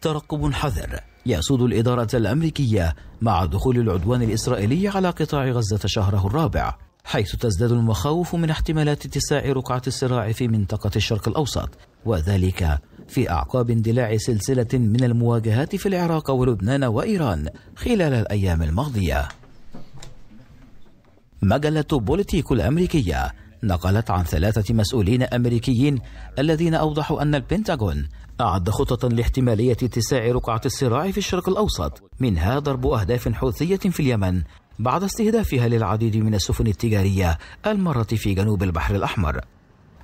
ترقب حذر يسود الإدارة الأمريكية مع دخول العدوان الإسرائيلي على قطاع غزة شهره الرابع حيث تزداد المخاوف من احتمالات اتساع رقعة الصراع في منطقة الشرق الأوسط وذلك في أعقاب اندلاع سلسلة من المواجهات في العراق ولبنان وإيران خلال الأيام الماضية مجلة بوليتيكو الأمريكية نقلت عن ثلاثة مسؤولين أمريكيين الذين أوضحوا أن البنتاغون أعد خططا لاحتمالية اتساع رقعة الصراع في الشرق الأوسط منها ضرب أهداف حوثية في اليمن بعد استهدافها للعديد من السفن التجارية المرة في جنوب البحر الأحمر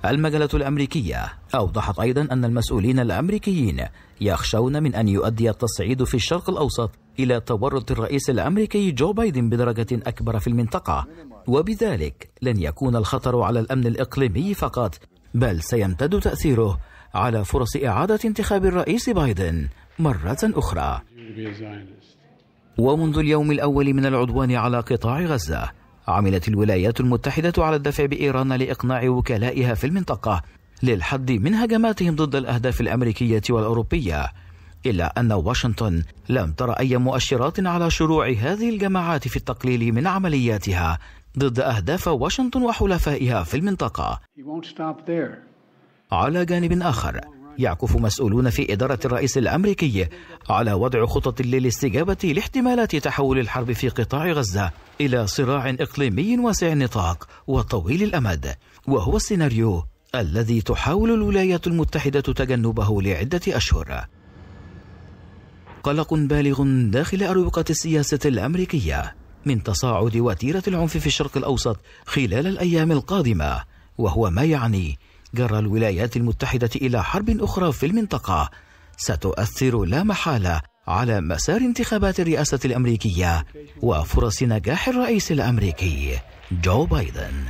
المجلة الأمريكية أوضحت أيضا أن المسؤولين الأمريكيين يخشون من أن يؤدي التصعيد في الشرق الأوسط إلى تورط الرئيس الأمريكي جو بايدن بدرجة أكبر في المنطقة وبذلك لن يكون الخطر على الأمن الإقليمي فقط بل سيمتد تأثيره على فرص إعادة انتخاب الرئيس بايدن مرة أخرى ومنذ اليوم الأول من العدوان على قطاع غزة عملت الولايات المتحدة على الدفع بإيران لإقناع وكلائها في المنطقة للحد من هجماتهم ضد الأهداف الأمريكية والأوروبية إلا أن واشنطن لم ترى أي مؤشرات على شروع هذه الجماعات في التقليل من عملياتها ضد أهداف واشنطن وحلفائها في المنطقة على جانب آخر يعكف مسؤولون في إدارة الرئيس الأمريكي على وضع خطط للاستجابة لاحتمالات تحول الحرب في قطاع غزة إلى صراع إقليمي واسع النطاق وطويل الأمد وهو السيناريو الذي تحاول الولايات المتحدة تجنبه لعدة أشهر قلق بالغ داخل أروقة السياسة الأمريكية من تصاعد وتيرة العنف في الشرق الأوسط خلال الأيام القادمة وهو ما يعني جر الولايات المتحدة إلى حرب أخرى في المنطقة ستؤثر لا محالة على مسار انتخابات الرئاسة الأمريكية وفرص نجاح الرئيس الأمريكي جو بايدن